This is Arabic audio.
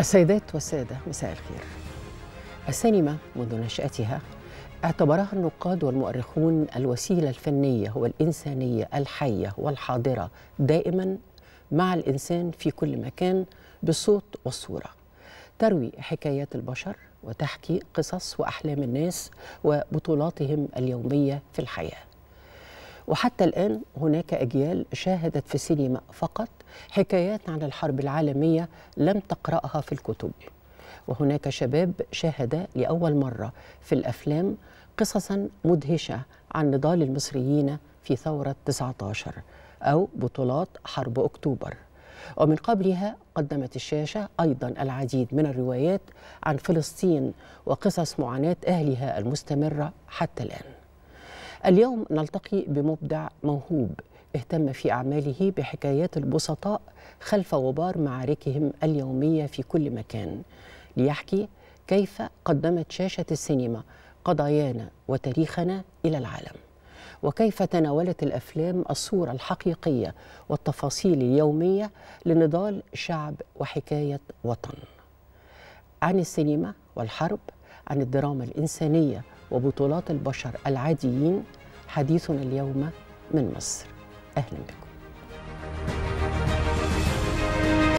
السيدات والسادة مساء الخير السينما منذ نشأتها اعتبرها النقاد والمؤرخون الوسيلة الفنية والإنسانية الحية والحاضرة دائما مع الإنسان في كل مكان بالصوت والصورة تروي حكايات البشر وتحكي قصص وأحلام الناس وبطولاتهم اليومية في الحياة وحتى الآن هناك أجيال شاهدت في السينما فقط حكايات عن الحرب العالمية لم تقرأها في الكتب وهناك شباب شاهد لأول مرة في الأفلام قصصا مدهشة عن نضال المصريين في ثورة 19 أو بطولات حرب أكتوبر ومن قبلها قدمت الشاشة أيضا العديد من الروايات عن فلسطين وقصص معاناة أهلها المستمرة حتى الآن اليوم نلتقي بمبدع موهوب اهتم في أعماله بحكايات البسطاء خلف غبار معاركهم اليومية في كل مكان ليحكي كيف قدمت شاشة السينما قضايانا وتاريخنا إلى العالم وكيف تناولت الافلام الصوره الحقيقيه والتفاصيل اليوميه لنضال شعب وحكايه وطن. عن السينما والحرب، عن الدراما الانسانيه وبطولات البشر العاديين حديثنا اليوم من مصر أهلا بكم